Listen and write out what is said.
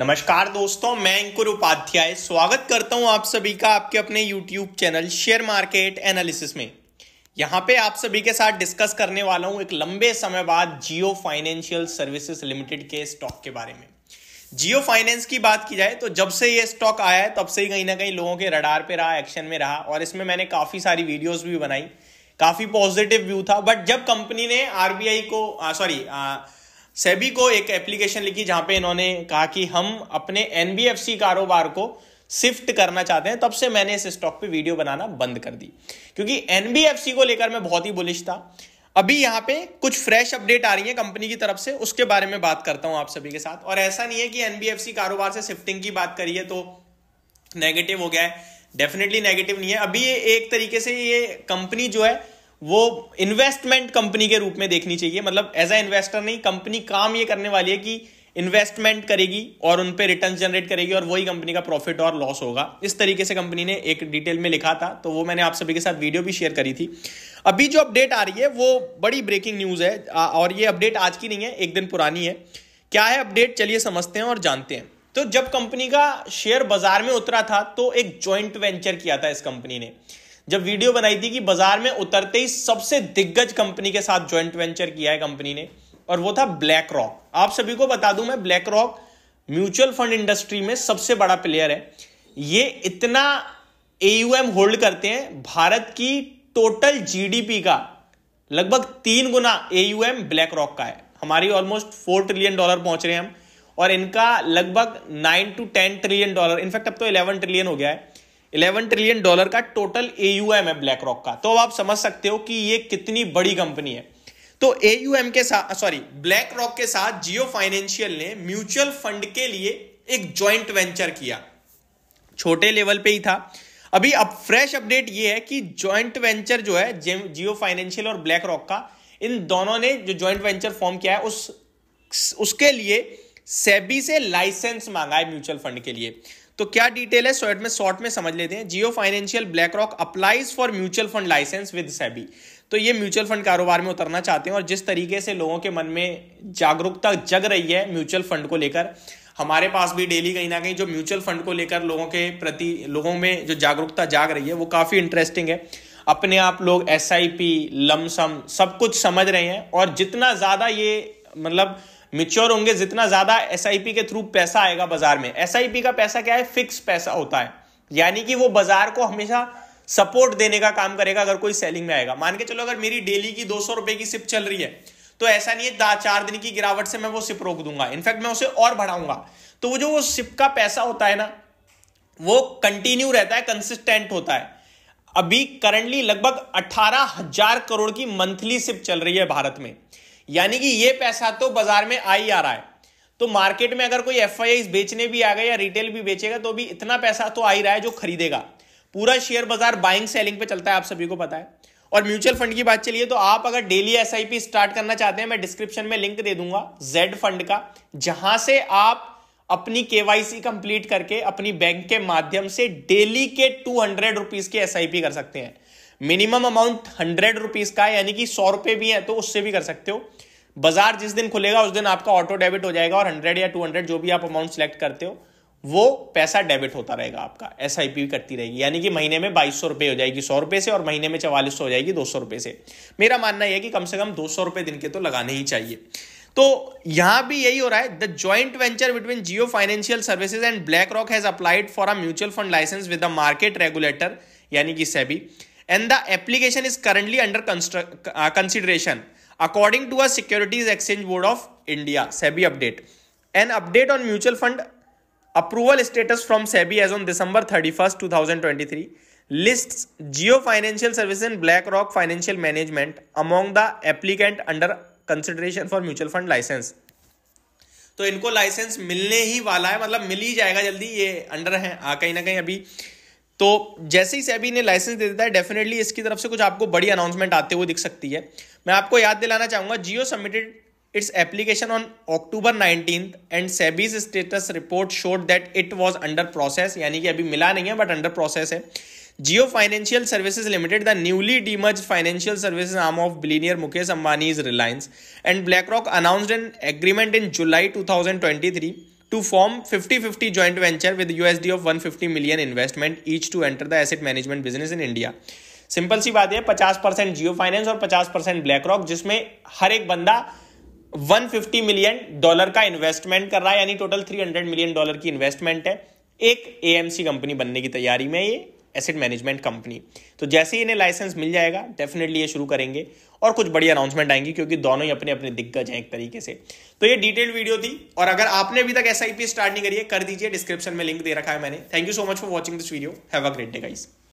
नमस्कार दोस्तों मैं अंकुर उपाध्याय स्वागत करता हूं आप सभी का आपके अपने YouTube channel share market analysis में यहां पे आप सभी के साथ डिस्कस करने वाला हूं एक लंबे समय बाद जियो फाइनेंशियल सर्विसेज लिमिटेड के स्टॉक के बारे में जियो फाइनेंस की बात की जाए तो जब से ये स्टॉक आया है तब से ही कहीं ना कहीं लोगों के रडार पे रहा एक्शन में रहा और इसमें मैंने काफ़ी सारी वीडियोस भी बनाई काफ़ी पॉजिटिव व्यू था बट जब कंपनी ने आरबीआई को सॉरी सेबी को एक एप्लीकेशन लिखी जहां पे इन्होंने कहा कि हम अपने एनबीएफसी कारोबार को शिफ्ट करना चाहते हैं तब से मैंने इस स्टॉक पे वीडियो बनाना बंद कर दी क्योंकि एनबीएफसी को लेकर मैं बहुत ही बुलिश था अभी यहां पे कुछ फ्रेश अपडेट आ रही है कंपनी की तरफ से उसके बारे में बात करता हूं आप सभी के साथ और ऐसा नहीं है कि एनबीएफसी कारोबार से शिफ्टिंग की बात करिए तो नेगेटिव हो गया है डेफिनेटली नेगेटिव नहीं है अभी ये एक तरीके से ये कंपनी जो है वो इन्वेस्टमेंट कंपनी के रूप में देखनी चाहिए मतलब एज ए इन्वेस्टर नहीं कंपनी काम ये करने वाली है कि इन्वेस्टमेंट करेगी और उन पर रिटर्न जनरेट करेगी और वही कंपनी का प्रॉफिट और लॉस होगा इस तरीके से कंपनी ने एक डिटेल में लिखा था तो वो मैंने आप सभी के साथ वीडियो भी शेयर करी थी अभी जो अपडेट आ रही है वो बड़ी ब्रेकिंग न्यूज़ है और ये अपडेट आज की नहीं है एक दिन पुरानी है क्या है अपडेट चलिए समझते हैं और जानते हैं तो जब कंपनी का शेयर बाजार में उतरा था तो एक ज्वाइंट वेंचर किया था इस कंपनी ने जब वीडियो बनाई थी कि बाजार में उतरते ही सबसे दिग्गज कंपनी के साथ ज्वाइंट वेंचर किया है कंपनी ने और वो था ब्लैक रॉक आप सभी को बता दूं मैं BlackRock mutual fund industry में सबसे बड़ा प्लेयर है ये इतना एयूएम होल्ड करते हैं भारत की टोटल जीडीपी का लगभग तीन गुना एयूएम ब्लैक रॉक का है हमारी ऑलमोस्ट फोर ट्रिलियन डॉलर पहुंच रहे हैं हम और इनका लगभग nine to ten trillion dollar in fact अब तो इलेवन ट्रिलियन हो गया है 11 ट्रिलियन डॉलर का टोटल एयूएम है ब्लैक रॉक का तो अब आप समझ सकते हो कि ये कितनी बड़ी कंपनी है तो एयूएम के साथ सॉरी ब्लैक रॉक के साथ जियो फाइनेंशियल ने म्यूचुअल फंड के लिए एक ज्वाइंट वेंचर किया छोटे लेवल पे ही था अभी अब फ्रेश अपडेट ये है कि ज्वाइंट वेंचर जो है जियो फाइनेंशियल और ब्लैक रॉक का इन दोनों ने जो ज्वाइंट वेंचर फॉर्म किया है उस उसके लिए सेबी से लाइसेंस मांगा है म्यूचुअल फंड के लिए तो क्या डिटेल है शॉर्ट में शॉर्ट में समझ लेते हैं Jio financial BlackRock applies for mutual fund licence with SEBI तो ये म्यूचुअल फंड कारोबार में उतरना चाहते हैं और जिस तरीके से लोगों के मन में जागरूकता जग रही है म्यूचुअल फंड को लेकर हमारे पास भी डेली कहीं ना कहीं जो म्यूचुअल फंड को लेकर लोगों के प्रति लोगों में जो जागरूकता जाग रही है वो काफ़ी इंटरेस्टिंग है अपने आप लोग एस आई पी लमसम सब कुछ समझ रहे हैं और जितना ज़्यादा ये मतलब मिच्योर होंगे जितना ज्यादा एस के थ्रू पैसा आएगा बाजार में एस का पैसा क्या है फिक्स पैसा होता है यानी कि वो बाजार को हमेशा सपोर्ट देने का काम करेगा अगर कोई सेलिंग में आएगा मान के चलो अगर मेरी डेली की दो सौ रुपए की सिप चल रही है तो ऐसा नहीं है चार दिन की गिरावट से मैं वो सिप रोक दूंगा इनफैक्ट मैं उसे और बढ़ाऊंगा तो वो जो वो सिप का पैसा होता है ना वो कंटिन्यू रहता है कंसिस्टेंट होता है अभी करंटली लगभग अठारह हजार करोड़ की मंथली सिप चल रही है भारत में यानी कि ये पैसा तो बाजार में आ ही आ रहा है तो मार्केट में अगर कोई एफ बेचने भी आ गया या रिटेल भी बेचेगा तो भी इतना पैसा तो आ ही रहा है जो खरीदेगा पूरा शेयर बाजार बाइंग सेलिंग पे चलता है आप सभी को पता है और म्यूचुअल फंड की बात चलिए तो आप अगर डेली एस स्टार्ट करना चाहते हैं मैं डिस्क्रिप्शन में लिंक दे दूंगा जेड फंड का जहां से आप अपनी केवाईसी कंप्लीट करके अपनी बैंक के माध्यम से डेली के टू हंड्रेड रुपीज के एस कर सकते हैं मिनिमम अमाउंट हंड्रेड रुपीज का है यानी कि सौ रुपए भी है तो उससे भी कर सकते हो बाजार जिस दिन खुलेगा उस दिन आपका ऑटो डेबिट हो जाएगा और हंड्रेड या टू हंड्रेड जो भी आप अमाउंट सेलेक्ट करते हो वो पैसा डेबिट होता रहेगा आपका एस आई पी करती रहेगी यानी कि महीने में बाईस सौ रुपये हो जाएगी सौ रुपये से और महीने में चवालीस सौ हो जाएगी दो सौ रुपये से मेरा मानना यह कि कम से कम दो सौ रुपये दिन के तो लगाने ही चाहिए तो यहां भी यही हो रहा है the joint venture between Jio financial services and BlackRock has applied for a mutual fund licence with the market regulator यानी कि SEBI and the application is currently under consideration according to a securities exchange board of India SEBI update an update on mutual fund approval status from SEBI as on December thirty first two thousand twenty three list Jio financial service and black rock financial management among the applicant under consideration for mutual fund licence तो इनको licence मिलने ही वाला है मतलब मिल ही जाएगा जल्दी ये under है कहीं ना कहीं अभी तो जैसे ही सेबी ने लाइसेंस दे देता है डेफिनेटली इसकी तरफ से कुछ आपको बड़ी अनाउंसमेंट आते हुए दिख सकती है मैं आपको याद दिलाना चाहूंगा Jio submitted its application on October nineteen and SEBI's status report showed that it was under process यानी कि अभी मिला नहीं है बट अंडर प्रोसेस है Jio financial services limited the newly demerge financial services arm of billionaire Mukesh Ambani is Reliance and BlackRock announced an agreement in July two thousand twenty three to form 50-50 joint venture with USD of 150 million investment each to enter the asset management business in India. Simple सी बात है 50 percent जियो finance और 50 percent black rock जिसमें हर एक बंदा 150 million dollar का investment कर रहा है यानी टोटल 300 मिलियन डॉलर की इन्वेस्टमेंट है एक एएमसी कंपनी बनने की तैयारी में ये एसेट मैनेजमेंट कंपनी तो जैसे ही इन्हें लाइसेंस मिल जाएगा डेफिनेटली ये शुरू करेंगे और कुछ बड़ी अनाउंसमेंट आएंगी क्योंकि दोनों ही अपने अपने दिग्गज हैं एक तरीके से तो ये डिटेल्ड वीडियो थी और अगर आपने अभी तक एस स्टार्ट नहीं करी है कर दीजिए डिस्क्रिप्शन में लिंक दे रखा है मैंने thank you so much for watching this video have a great day guys